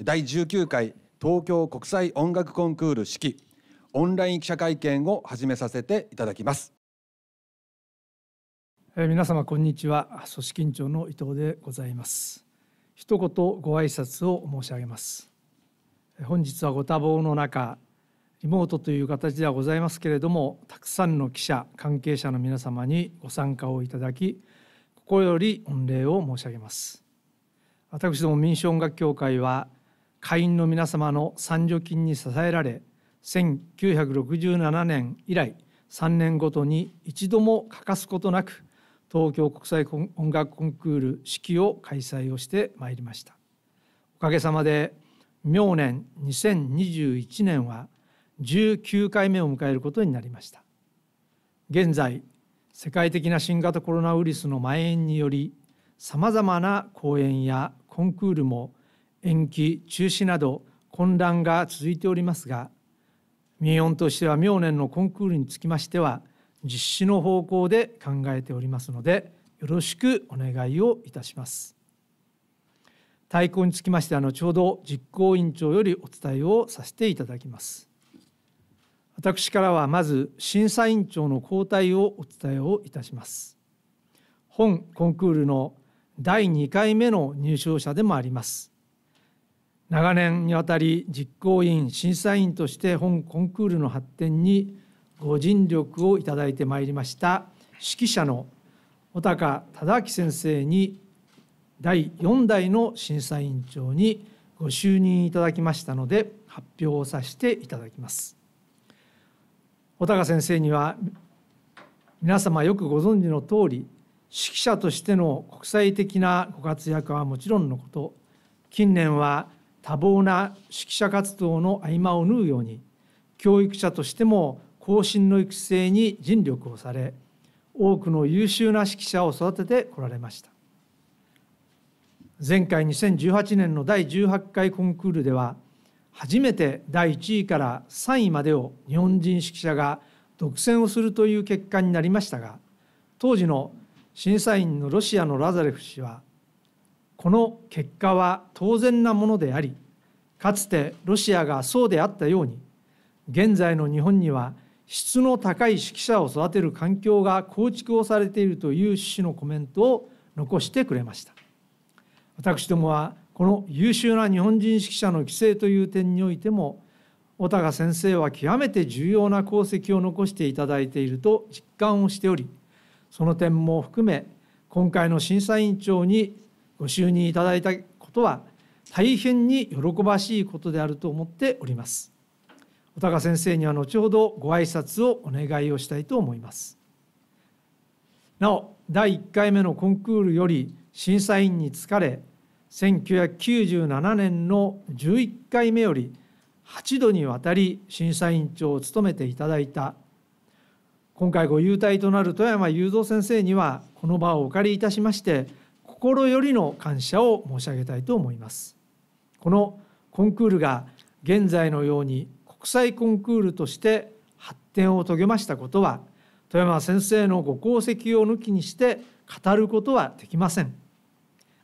第19回東京国際音楽コンクール式オンライン記者会見を始めさせていただきます。え皆様こんにちは組織委員長の伊藤でございます一言ご挨拶を申し上げます本日はご多忙の中リモートという形ではございますけれどもたくさんの記者関係者の皆様にご参加をいただき心より御礼を申し上げます私ども民主音楽協会は会員の皆様の参助金に支えられ1967年以来3年ごとに一度も欠かすことなく東京国際音楽コンクール式を開催をしてまいりましたおかげさまで明年2021年は19回目を迎えることになりました現在世界的な新型コロナウイルスの蔓延によりさまざまな公演やコンクールも延期中止など混乱が続いておりますが民音としては明年のコンクールにつきましては実施の方向で考えておりますのでよろしくお願いをいたします。対抗につきましてあのちょうど実行委員長よりお伝えをさせていただきます。私からはまず審査委員長の交代をお伝えをいたします。本コンクールの第2回目の入賞者でもあります。長年にわたり実行委員審査員として本コンクールの発展にご尽力をいただいてまいりました指揮者の小高忠明先生に第4代の審査委員長にご就任いただきましたので発表をさせていただきます小高先生には皆様よくご存知の通り指揮者としての国際的なご活躍はもちろんのこと近年は多忙な指揮者活動の合間を縫うように教育者としても後進の育成に尽力をされ多くの優秀な指揮者を育ててこられました前回2018年の第18回コンクールでは初めて第1位から3位までを日本人指揮者が独占をするという結果になりましたが当時の審査員のロシアのラザレフ氏はこの結果は当然なものでありかつてロシアがそうであったように現在の日本には質の高い指揮者を育てる環境が構築をされているという趣旨のコメントを残してくれました私どもはこの優秀な日本人指揮者の規制という点においても小高先生は極めて重要な功績を残していただいていると実感をしておりその点も含め今回の審査委員長にご就任いただいたことは大変に喜ばしいことであると思っております小高先生には後ほどご挨拶をお願いをしたいと思いますなお第1回目のコンクールより審査員に就かれ1997年の11回目より8度にわたり審査員長を務めていただいた今回ご優待となる富山雄三先生にはこの場をお借りいたしまして心よりの感謝を申し上げたいと思いますこのコンクールが現在のように国際コンクールとして発展を遂げましたことは富山先生のご功績を抜きにして語ることはできません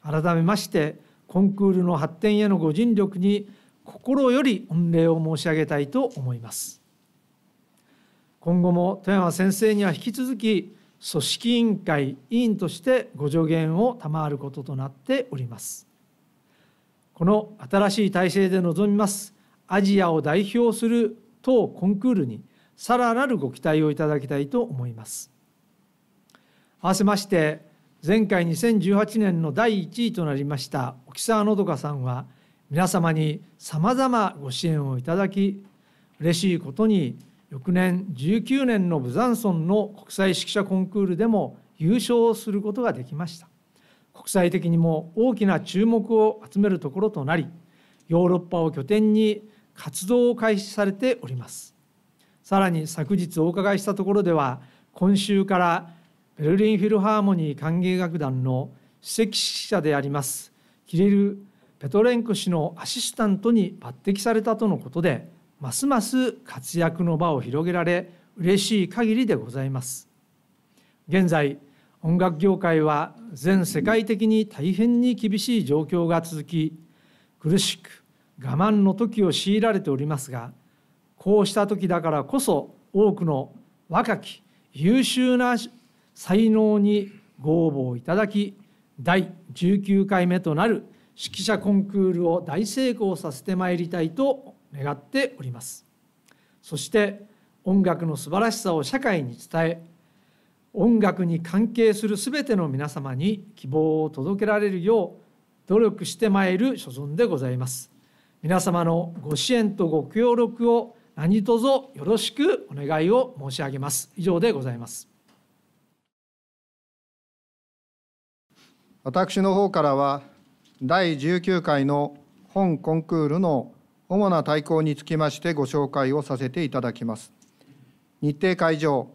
改めましてコンクールの発展へのご尽力に心より御礼を申し上げたいと思います今後も富山先生には引き続き組織委員会委員としてご助言を賜ることとなっておりますこの新しい体制で臨みますアジアを代表する当コンクールにさらなるご期待をいただきたいと思います合わせまして前回2018年の第1位となりました沖沢のどかさんは皆様にさまざまご支援をいただき嬉しいことに翌年19年のブザンソンの国際指揮者コンクールでも優勝することができました国際的にも大きな注目を集めるところとなりヨーロッパを拠点に活動を開始されておりますさらに昨日お伺いしたところでは今週からベルリンフィルハーモニー歓迎楽団の首席指揮者でありますキリル・ペトレンコ氏のアシスタントに抜擢されたとのことでますます活躍の場を広げられ嬉しい限りでございます現在音楽業界は全世界的に大変に厳しい状況が続き苦しく我慢の時を強いられておりますがこうした時だからこそ多くの若き優秀な才能にご応募いただき第19回目となる指揮者コンクールを大成功させてまいりたいと願っておりますそして音楽の素晴らしさを社会に伝え音楽に関係するすべての皆様に希望を届けられるよう努力してまいる所存でございます皆様のご支援とご協力を何卒よろしくお願いを申し上げます以上でございます私の方からは第19回の本コンクールの主な対抗につきましてご紹介をさせていただきます。日程会場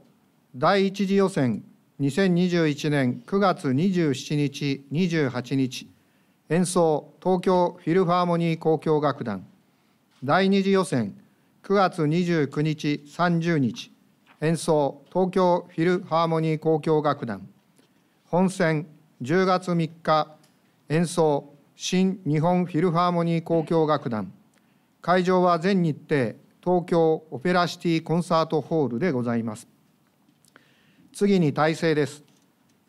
第1次予選2021年9月27日28日演奏東京フィルハーモニー交響楽団第2次予選9月29日30日演奏東京フィルハーモニー交響楽団本戦10月3日演奏新日本フィルハーモニー交響楽団会場は全日程東京オペラシティコンサートホールでございます次に体制です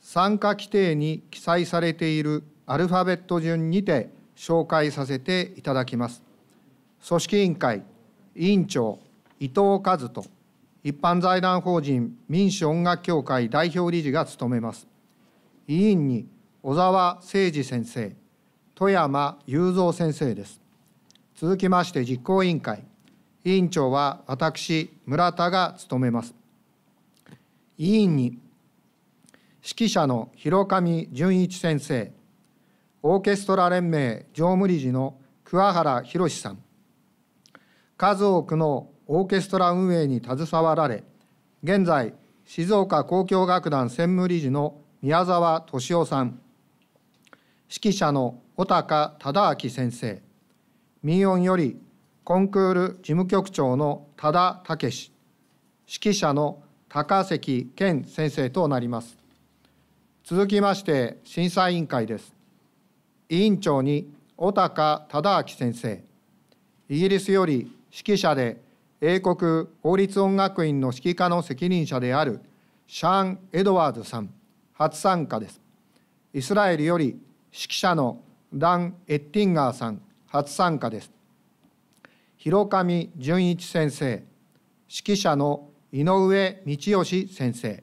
参加規定に記載されているアルファベット順にて紹介させていただきます組織委員会委員長伊藤和人一般財団法人民主音楽協会代表理事が務めます委員に小沢誠二先生富山雄三先生です続きまして実行委員会委員長は私村田が務めます委員に指揮者の広上淳一先生オーケストラ連盟常務理事の桑原宏さん数多くのオーケストラ運営に携わられ現在静岡交響楽団専務理事の宮沢敏夫さん指揮者の小高忠明先生民音よりコンクール事務局長の多田武指揮者の高関健先生となります続きまして審査委員会です委員長に小高忠明先生イギリスより指揮者で英国法律音楽院の指揮科の責任者であるシャーン・エドワーズさん初参加ですイスラエルより指揮者のダン・エッティンガーさん初参加です広上純一先生指揮者の井上道義先生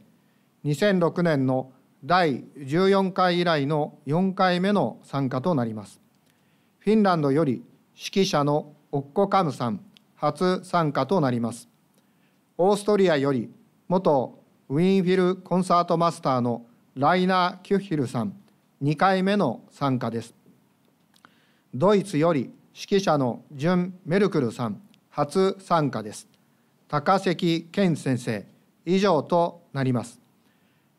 2006年の第14回以来の4回目の参加となりますフィンランドより指揮者のオッコカムさん初参加となりますオーストリアより元ウィーンフィルコンサートマスターのライナー・キュッヒルさん2回目の参加ですドイツより指揮者のジュン・メルクルさん初参加です。高関健先生以上となります。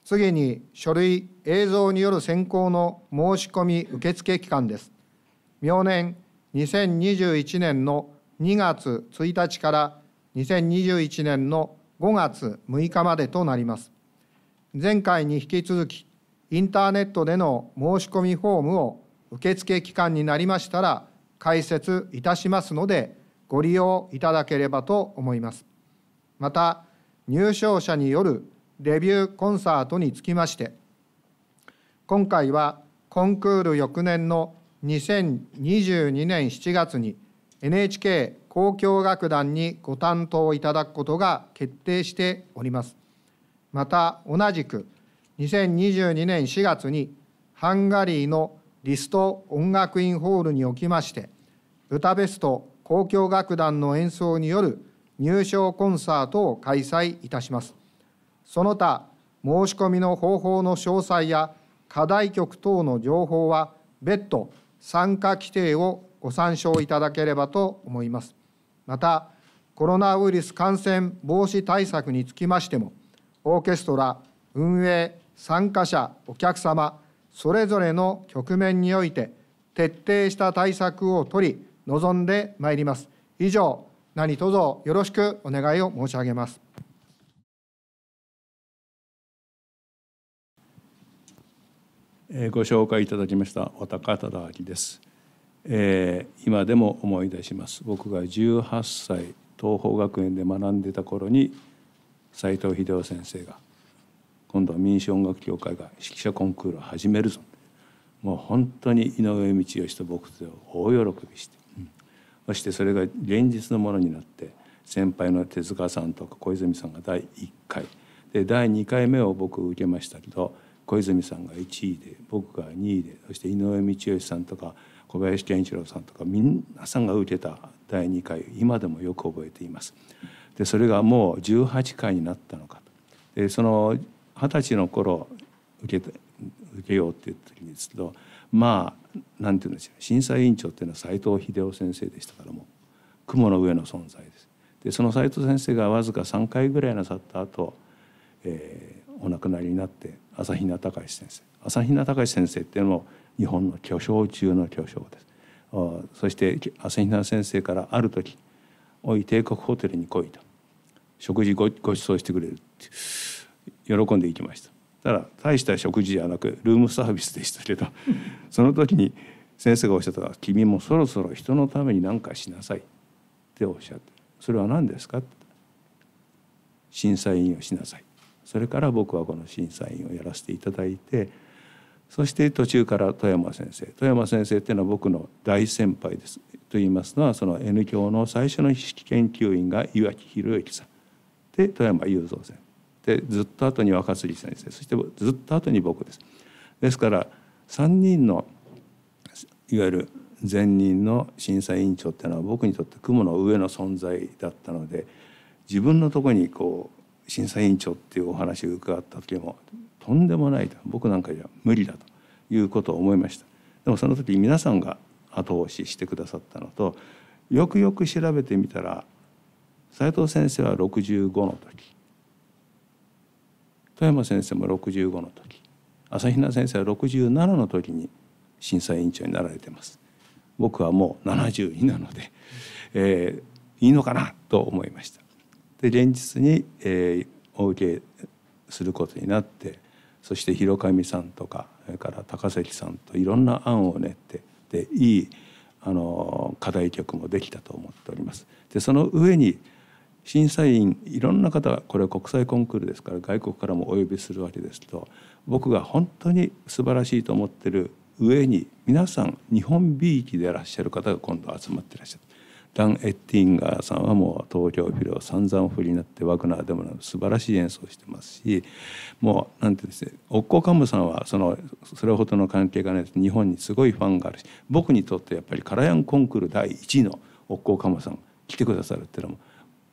次に書類映像による選考の申し込み受付期間です。明年2021年の2月1日から2021年の5月6日までとなります。前回に引き続きインターネットでの申し込みフォームを受付期間になりましたら開設いたしますのでご利用いただければと思います。また入賞者によるレビューコンサートにつきまして今回はコンクール翌年の2022年7月に NHK 公共楽団にご担当いただくことが決定しております。また同じく2022年4月にハンガリーのリスト音楽院ホールにおきましてブタベスト交響楽団の演奏による入賞コンサートを開催いたしますその他申し込みの方法の詳細や課題曲等の情報は別途参加規定をご参照いただければと思いますまたコロナウイルス感染防止対策につきましてもオーケストラ運営参加者お客様それぞれの局面において徹底した対策を取り望んでまいります以上何卒よろしくお願いを申し上げますご紹介いただきました小高忠明です、えー、今でも思い出します僕が18歳東邦学園で学んでた頃に斉藤秀夫先生が今度は民主音楽協会が指揮者コンクールを始めるぞもう本当に井上道義と僕と大喜びして、うん、そしてそれが現実のものになって先輩の手塚さんとか小泉さんが第1回で第2回目を僕受けましたけど小泉さんが1位で僕が2位でそして井上道義さんとか小林健一郎さんとか皆さんが受けた第2回今でもよく覚えています。でそれがもう18回になったのかでその二十歳の頃受け受けようって言った時にですけどまあなんて言うんでしょう審査委員長っていうのは斎藤秀夫先生でしたからも雲の上の存在です。でその斎藤先生がわずか3回ぐらいなさった後、えー、お亡くなりになって朝比奈隆先生朝比奈隆先生っていうのも日本の巨匠中の巨匠です。そして朝比奈先生からある時「おい帝国ホテルに来い」と「食事ごご馳走してくれる」って。喜んでいきましたただ大した食事じゃなくルームサービスでしたけど その時に先生がおっしゃった「君もそろそろ人のために何かしなさい」っておっしゃって「それは何ですか?」審査員をしなさいそれから僕はこの審査員をやらせていただいてそして途中から富山先生富山先生っていうのは僕の大先輩ですと言いますのはその N 教の最初の意識研究員が岩城宏之さんで富山雄三先生てずっと後に若杉先生そしてずっと後に僕です。ですから3人のいわゆる前任の審査委員長っていうのは僕にとって雲の上の存在だったので自分のとこにこう審査委員長っていうお話を伺った時もとんでもないと僕なんかじゃ無理だということを思いました。でもその時皆さんが後押ししてくださったのとよくよく調べてみたら斉藤先生は65の時富山先生も65の時朝比奈先生は67の時に審査委員長になられてます僕はもう72なので、えー、いいのかなと思いましたで連日に、えー、お受けすることになってそして広上さんとかそれから高関さんといろんな案を練ってでいいあの課題曲もできたと思っております。でその上に審査員いろんな方これは国際コンクールですから外国からもお呼びするわけですと僕が本当に素晴らしいと思ってる上に皆さん日本美意気でいらっしゃる方が今度集まっていらっしゃる。ダン・エッティンガーさんはもう東京フィルを散々お振りになってワグナーでも素晴らしい演奏をしてますしもうなんてですねおっこ幹むさんはそのそれほどの関係がない日本にすごいファンがあるし僕にとってやっぱりカラヤンコンクール第1位のおっこ幹むさん来てくださるっていうのも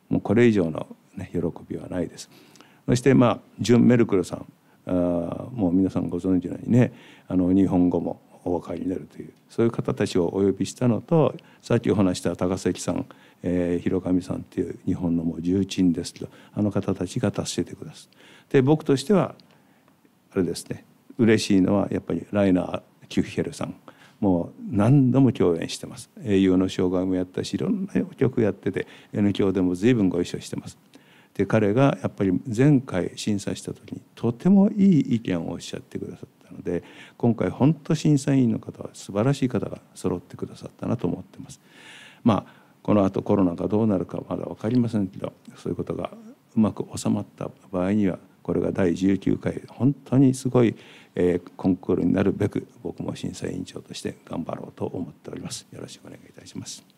もうこれ以上の、ね、喜びはないです。そしてまあジュン・メルクルさんあもう皆さんご存知のようにねあの日本語もお分かりになるというそういう方たちをお呼びしたのとさっきお話した高関さん、えー、広上さんっていう日本のもう重鎮ですけどあの方たちが助けてくださって僕としてはあれですね嬉しいのはやっぱりライナー・キュッェルさんもう何度も共演してます英雄の障害もやったしいろんな曲やってて N 響でも随分ご一緒してます。で彼がやっぱり前回審査した時にとてもいい意見をおっしゃってくださったので今回本当審査員の方は素晴らしい方が揃ってくださったなと思ってます。まあこの後コロナがどうなるかまだ分かりませんけどそういうことがうまく収まった場合にはこれが第19回本当にすごい、えー、コンクールになるべく僕も審査委員長として頑張ろうと思っておりますよろしくお願いいたします